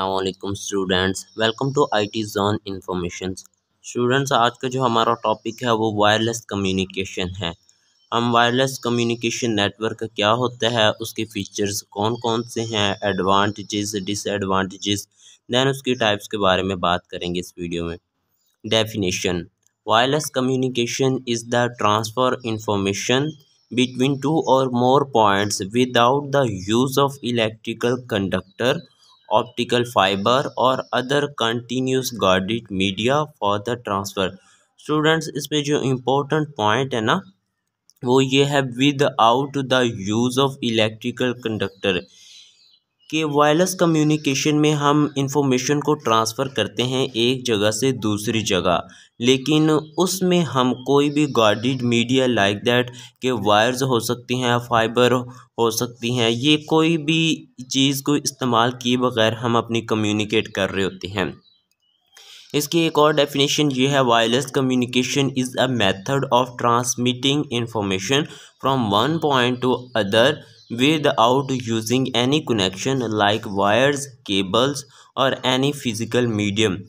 Aslam students welcome to I T zone information students आज का जो हमारा टॉपिक है वो वायरलेस कम्युनिकेशन है हम वायरलेस कम्युनिकेशन नेटवर्क का क्या होता है उसके फीचर्स कौन कौन से हैं एडवांटेजेस डिसएडवांटेजेस दैन उसकी टाइप्स के बारे में बात करेंगे इस वीडियो में definition wireless communication is the transfer information between two और more points without the use of electrical conductor optical fibre और other continuous guided media for the transfer students इसमें जो इम्पोर्टेंट पॉइंट है ना वो ये है without the use of electrical conductor कि वायरलेस कम्युनिकेशन में हम इंफॉर्मेशन को ट्रांसफ़र करते हैं एक जगह से दूसरी जगह लेकिन उसमें हम कोई भी गार्डिड मीडिया लाइक दैट के वायर्स हो सकती हैं फाइबर हो सकती हैं ये कोई भी चीज़ को इस्तेमाल किए बगैर हम अपनी कम्युनिकेट कर रहे होते हैं इसकी एक और डेफिनेशन ये है wireless communication is a method of transmitting information from one point to other without using any connection like wires cables or any physical medium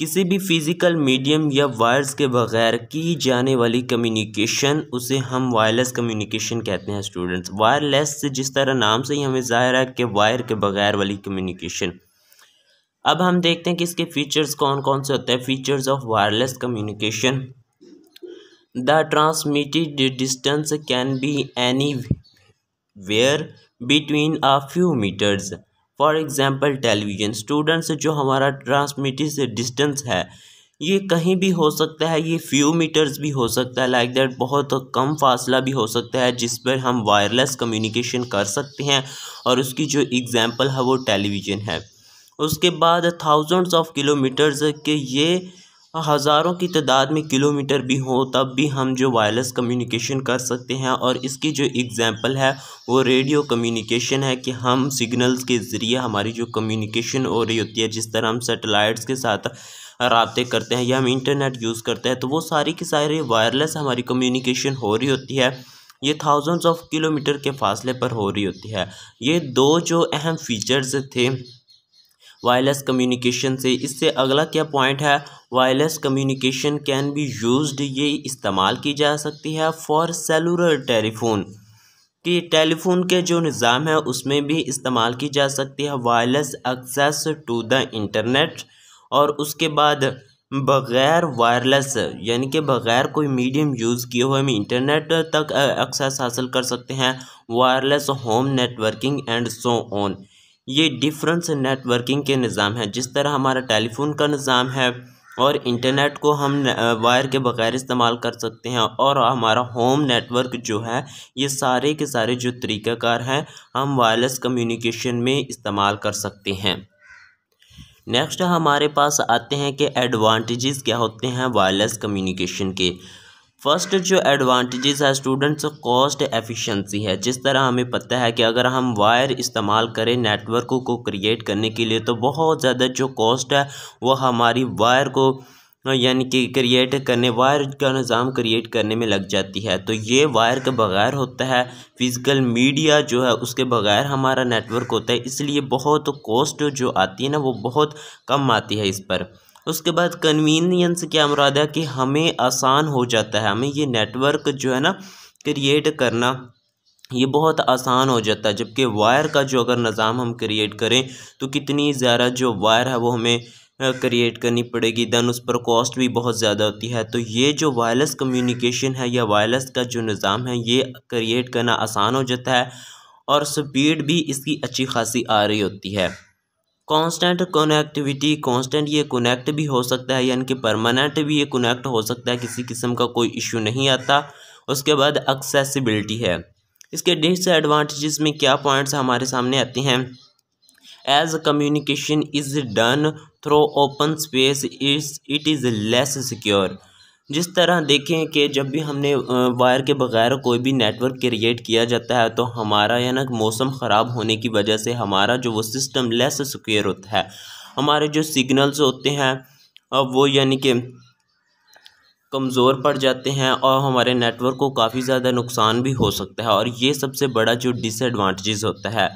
किसी भी फिज़िकल मीडियम या वायर्स के बगैर की जाने वाली कम्युनिकेशन उसे हम वायरलेस कम्युनिकेशन कहते हैं स्टूडेंट्स वायरलेस से जिस तरह नाम से ही हमें ज़ाहिर है कि वायर के बगैर वाली कम्युनिकेशन अब हम देखते हैं कि इसके फीचर्स कौन कौन से होते हैं features of wireless communication the transmitted distance can be anywhere between a few metres for example television students जो हमारा ट्रांसमिटर से डिस्टेंस है ये कहीं भी हो सकता है ये फ्यू मीटर्स भी हो सकता है लाइक like दैट बहुत कम फासला भी हो सकता है जिस पर हम वायरलेस कम्युनिकेशन कर सकते हैं और उसकी जो एग्ज़ाम्पल है वो टेलीविज़न है उसके बाद थाउजेंड्स ऑफ किलोमीटर्स के ये हज़ारों की तादाद में किलोमीटर भी हो तब भी हम जो वायरलेस कम्युनिकेशन कर सकते हैं और इसकी जो एग्ज़ाम्पल है वो रेडियो कम्युनिकेशन है कि हम सिग्नल्स के ज़रिए हमारी जो कम्युनिकेशन हो रही होती है जिस तरह हम सेटेलाइट्स के साथ रबते करते हैं या हम इंटरनेट यूज़ करते हैं तो वो सारी की सारी वायरलेस हमारी कम्युनिकेशन हो रही होती है ये थाउजेंड्स ऑफ किलोमीटर के फासले पर हो रही होती है ये दो जो अहम फीचर्स थे वायरलेस कम्युनिकेशन से इससे अगला क्या पॉइंट है wireless communication can be used ये इस्तेमाल की जा सकती है फॉर सेलुलर टेलीफोन कि टेलीफोन के जो निज़ाम है उसमें भी इस्तेमाल की जा सकती है wireless access to the internet और उसके बाद बग़ैर वायरलेस यानी कि बग़ैर कोई मीडियम यूज़ किए हुए हम इंटरनेट तक एक्सेस हासिल कर सकते हैं wireless home networking and so on ये डिफरेंस नेटवर्किंग के निज़ाम है जिस तरह हमारा टेलीफोन का निज़ाम है और इंटरनेट को हम वायर के बगैर इस्तेमाल कर सकते हैं और हमारा होम नेटवर्क जो है ये सारे के सारे जो तरीक़ाकार हैं हम वायरलेस कम्युनिकेशन में इस्तेमाल कर सकते हैं नेक्स्ट हमारे पास आते हैं कि एडवांटेजेस क्या होते हैं वायरलेस कम्युनिकेशन के फर्स्ट जो एडवांटेजेस है स्टूडेंट्स कॉस्ट एफिशिएंसी है जिस तरह हमें पता है कि अगर हम वायर इस्तेमाल करें नेटवर्क को क्रिएट करने के लिए तो बहुत ज़्यादा जो कॉस्ट है वह हमारी वायर को यानी कि क्रिएट करने वायर का निज़ाम क्रिएट करने में लग जाती है तो ये वायर के बगैर होता है फिज़िकल मीडिया जो है उसके बगैर हमारा नेटवर्क होता है इसलिए बहुत कॉस्ट जो आती है ना वो बहुत कम आती है इस पर उसके बाद कन्वीनियंस क्या मुराद है कि हमें आसान हो जाता है हमें ये नेटवर्क जो है ना क्रिएट करना ये बहुत आसान हो जाता है जबकि वायर का जो अगर निज़ाम हम क्रिएट करें तो कितनी ज़्यादा जो वायर है वो हमें क्रिएट करनी पड़ेगी दैन उस पर कॉस्ट भी बहुत ज़्यादा होती है तो ये जो वायरलेस कम्युनिकेशन है या वायरलेस का जो निज़ाम है ये क्रिएट करना आसान हो जाता है और स्पीड भी इसकी अच्छी खासी आ रही होती है कांस्टेंट कनेक्टिविटी कांस्टेंट ये कनेक्ट भी हो सकता है यानी कि परमानेंट भी ये कनेक्ट हो सकता है किसी किस्म का कोई इशू नहीं आता उसके बाद एक्सेसिबिलिटी है इसके डिसएडवांटेजेस में क्या पॉइंट्स हमारे सामने आते हैं as communication is done through open space is it is less secure जिस तरह देखें कि जब भी हमने वायर के बग़ैर कोई भी नेटवर्क क्रिएट किया जाता है तो हमारा या ना मौसम ख़राब होने की वजह से हमारा जो वो सिस्टम लेस सिक्योर होता है हमारे जो सिग्नल्स होते हैं अब वो यानी कि कमज़ोर पड़ जाते हैं और हमारे नेटवर्क को काफ़ी ज़्यादा नुकसान भी हो सकता है और ये सबसे बड़ा जो डिसएडवांटेजेस होता है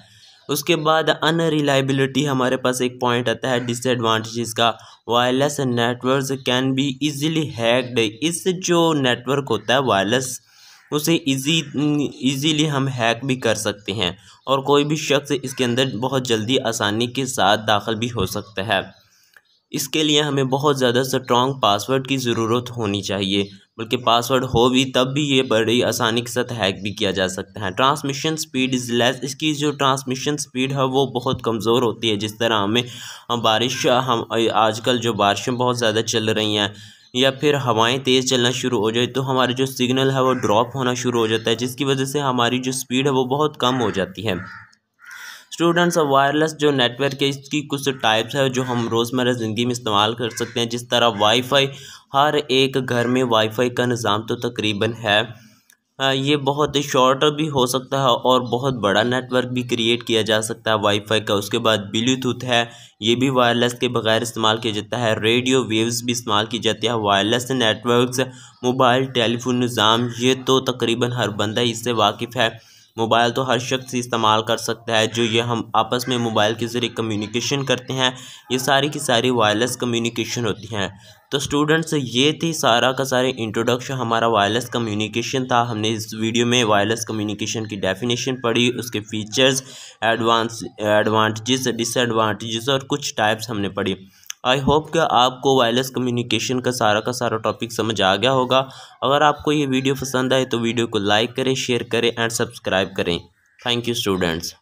उसके बाद अनरिलायबिलिटी हमारे पास एक पॉइंट आता है डिसएडवांटेजेस का wireless network can be easily hacked इस जो नेटवर्क होता है वायरलेस उसे इजी इजीली हम हैक भी कर सकते हैं और कोई भी शख्स इसके अंदर बहुत जल्दी आसानी के साथ दाखिल भी हो सकता है इसके लिए हमें बहुत ज़्यादा स्ट्रॉन्ग पासवर्ड की ज़रूरत होनी चाहिए बल्कि पासवर्ड हो भी तब भी ये बड़ी आसानी के साथ हैक भी किया जा सकता है ट्रांसमिशन स्पीड इज़ लेस इसकी जो ट्रांसमिशन स्पीड है वो बहुत कमज़ोर होती है जिस तरह हमें बारिश हम आजकल जो बारिशें बहुत ज़्यादा चल रही हैं या फिर हवाएं तेज़ चलना शुरू हो जाए तो हमारे जो सिग्नल है वो ड्रॉप होना शुरू हो जाता है जिसकी वजह से हमारी जो स्पीड है वो बहुत कम हो जाती है स्टूडेंट्स और वायरलेस जो नेटवर्क है इसकी कुछ टाइप्स है जो हम रोज़मर्रा ज़िंदगी में इस्तेमाल कर सकते हैं जिस तरह वाईफाई हर एक घर में वाईफाई का निज़ाम तो तकरीबन है ये बहुत ही शॉर्ट भी हो सकता है और बहुत बड़ा नेटवर्क भी क्रिएट किया जा सकता है वाईफाई का उसके बाद ब्लूटूथ है ये भी वायरलेस के बगैर इस्तेमाल किया जाता है रेडियो वेव्स भी इस्तेमाल की जाती है वायरलेस नेटवर्क्स मोबाइल टेलीफोन निज़ाम ये तो तकरीबन हर बंदा इससे वाकिफ़ है मोबाइल तो हर शख्स इस्तेमाल कर सकता है जो ये हम आपस में मोबाइल के ज़रिए कम्युनिकेशन करते हैं ये सारी की सारी वायरलेस कम्युनिकेशन होती हैं तो स्टूडेंट्स ये थी सारा का सारे इंट्रोडक्शन हमारा वायरलेस कम्युनिकेशन था हमने इस वीडियो में वायरलेस कम्युनिकेशन की डेफिनेशन पढ़ी उसके फीचर्स एडवांस एडवांटेजेस डिसएडवांटेजेस और कुछ टाइप्स हमने पढ़ी आई होप कि आपको वायरलेस कम्युनिकेशन का सारा का सारा टॉपिक समझ आ गया होगा अगर आपको ये वीडियो पसंद आए तो वीडियो को लाइक करें शेयर करें एंड सब्सक्राइब करें थैंक यू स्टूडेंट्स